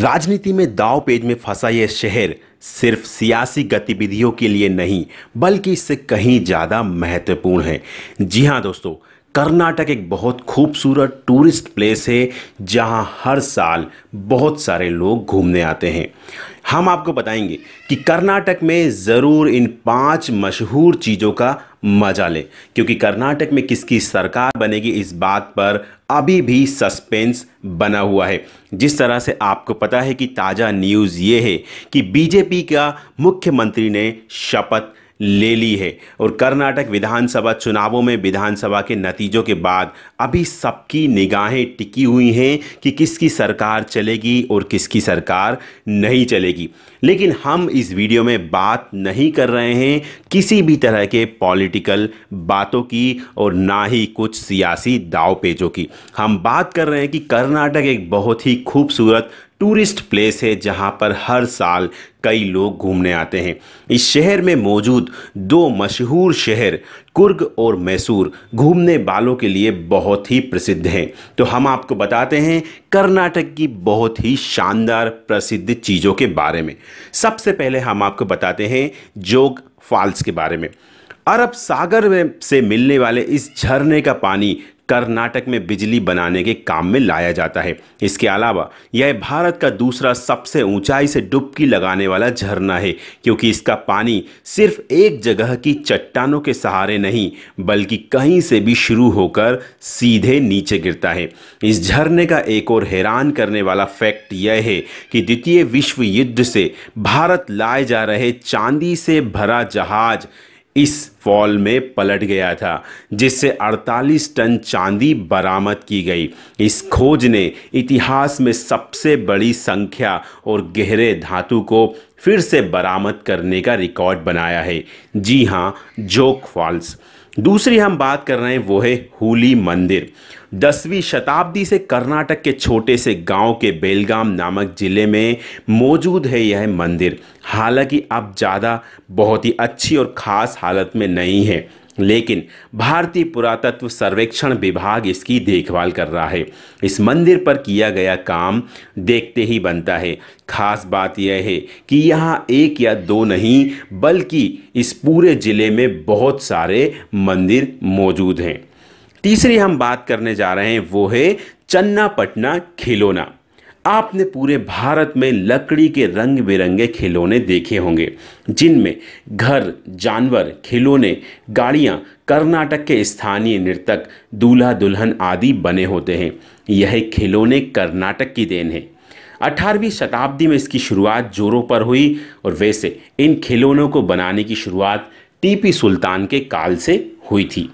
राजनीति में दाव पेज में फंसा यह शहर सिर्फ सियासी गतिविधियों के लिए नहीं बल्कि इससे कहीं ज़्यादा महत्वपूर्ण है जी हाँ दोस्तों कर्नाटक एक बहुत खूबसूरत टूरिस्ट प्लेस है जहाँ हर साल बहुत सारे लोग घूमने आते हैं हम आपको बताएंगे कि कर्नाटक में ज़रूर इन पांच मशहूर चीज़ों का मजा लें क्योंकि कर्नाटक में किसकी सरकार बनेगी इस बात पर अभी भी सस्पेंस बना हुआ है जिस तरह से आपको पता है कि ताज़ा न्यूज़ ये है कि बीजेपी का मुख्यमंत्री ने शपथ ले ली है और कर्नाटक विधानसभा चुनावों में विधानसभा के नतीजों के बाद अभी सबकी निगाहें टिकी हुई हैं कि किसकी सरकार चलेगी और किसकी सरकार नहीं चलेगी लेकिन हम इस वीडियो में बात नहीं कर रहे हैं किसी भी तरह के पॉलिटिकल बातों की और ना ही कुछ सियासी दाव पेजों की हम बात कर रहे हैं कि कर्नाटक एक बहुत ही खूबसूरत टूरिस्ट प्लेस है जहां पर हर साल कई लोग घूमने आते हैं इस शहर में मौजूद दो मशहूर शहर कुर्ग और मैसूर घूमने वालों के लिए बहुत ही प्रसिद्ध हैं तो हम आपको बताते हैं कर्नाटक की बहुत ही शानदार प्रसिद्ध चीज़ों के बारे में सबसे पहले हम आपको बताते हैं जोग फॉल्स के बारे में अरब सागर में से मिलने वाले इस झरने का पानी कर्नाटक में बिजली बनाने के काम में लाया जाता है इसके अलावा यह भारत का दूसरा सबसे ऊंचाई से डुबकी लगाने वाला झरना है क्योंकि इसका पानी सिर्फ एक जगह की चट्टानों के सहारे नहीं बल्कि कहीं से भी शुरू होकर सीधे नीचे गिरता है इस झरने का एक और हैरान करने वाला फैक्ट यह है कि द्वितीय विश्व युद्ध से भारत लाए जा रहे चांदी से भरा जहाज इस फॉल में पलट गया था जिससे 48 टन चांदी बरामद की गई इस खोज ने इतिहास में सबसे बड़ी संख्या और गहरे धातु को फिर से बरामद करने का रिकॉर्ड बनाया है जी हाँ जोक फॉल्स दूसरी हम बात कर रहे हैं वो है होली मंदिर दसवीं शताब्दी से कर्नाटक के छोटे से गांव के बेलगाम नामक ज़िले में मौजूद है यह मंदिर हालांकि अब ज़्यादा बहुत ही अच्छी और ख़ास हालत में नहीं है लेकिन भारतीय पुरातत्व सर्वेक्षण विभाग इसकी देखभाल कर रहा है इस मंदिर पर किया गया काम देखते ही बनता है खास बात यह है कि यहाँ एक या दो नहीं बल्कि इस पूरे ज़िले में बहुत सारे मंदिर मौजूद हैं तीसरी हम बात करने जा रहे हैं वो है चन्नापटना खिलौना आपने पूरे भारत में लकड़ी के रंग बिरंगे खिलौने देखे होंगे जिनमें घर जानवर खिलौने गाड़ियाँ कर्नाटक के स्थानीय नृतक दूल्हा दुल्हन आदि बने होते हैं यह खिलौने कर्नाटक की देन है 18वीं शताब्दी में इसकी शुरुआत जोरों पर हुई और वैसे इन खिलौनों को बनाने की शुरुआत टीपी सुल्तान के काल से हुई थी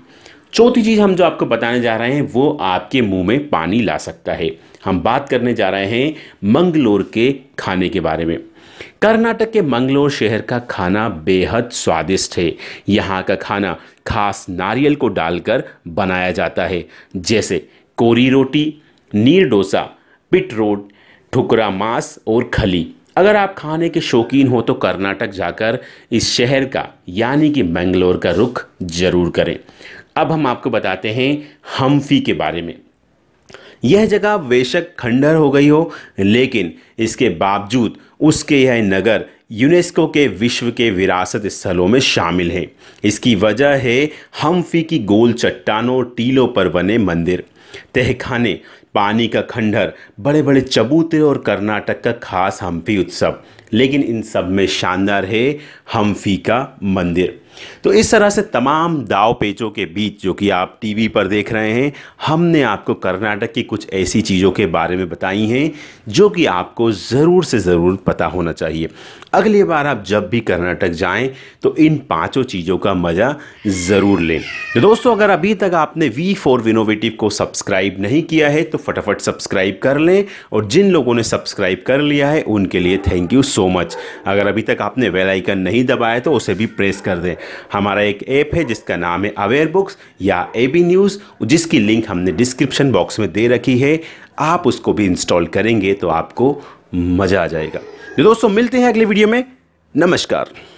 चौथी चीज़ हम जो आपको बताने जा रहे हैं वो आपके मुंह में पानी ला सकता है हम बात करने जा रहे हैं मंगलोर के खाने के बारे में कर्नाटक के मंगलोर शहर का खाना बेहद स्वादिष्ट है यहाँ का खाना खास नारियल को डालकर बनाया जाता है जैसे कोरी रोटी नीर डोसा पिट रोट ठुकरा मांस और खली अगर आप खाने के शौकीन हो तो कर्नाटक जाकर इस शहर का यानी कि मंगलोर का रुख जरूर करें अब हम आपको बताते हैं हम्फी के बारे में यह जगह बेशक खंडहर हो गई हो लेकिन इसके बावजूद उसके यह नगर यूनेस्को के विश्व के विरासत स्थलों में शामिल है इसकी वजह है हम्फी की गोल चट्टानों टीलों पर बने मंदिर तहखाने पानी का खंडहर बड़े बड़े चबूतरे और कर्नाटक का खास हम्फी उत्सव लेकिन इन सब में शानदार है हम्फी का मंदिर तो इस तरह से तमाम दाव पेचों के बीच जो कि आप टीवी पर देख रहे हैं हमने आपको कर्नाटक की कुछ ऐसी चीज़ों के बारे में बताई हैं जो कि आपको ज़रूर से ज़रूर पता होना चाहिए अगली बार आप जब भी कर्नाटक जाएं तो इन पांचों चीज़ों का मज़ा ज़रूर लें तो दोस्तों अगर अभी तक आपने वी फोर विनोवेटिव को सब्सक्राइब नहीं किया है तो फटाफट सब्सक्राइब कर लें और जिन लोगों ने सब्सक्राइब कर लिया है उनके लिए थैंक यू सो मच अगर अभी तक आपने वेल आइकन नहीं दबाया तो उसे भी प्रेस कर दें हमारा एक ऐप है जिसका नाम है अवेयर बुक्स या ए बी न्यूज़ जिसकी लिंक हमने डिस्क्रिप्शन बॉक्स में दे रखी है आप उसको भी इंस्टॉल करेंगे तो आपको मज़ा आ जाएगा तो दोस्तों मिलते हैं अगले वीडियो में नमस्कार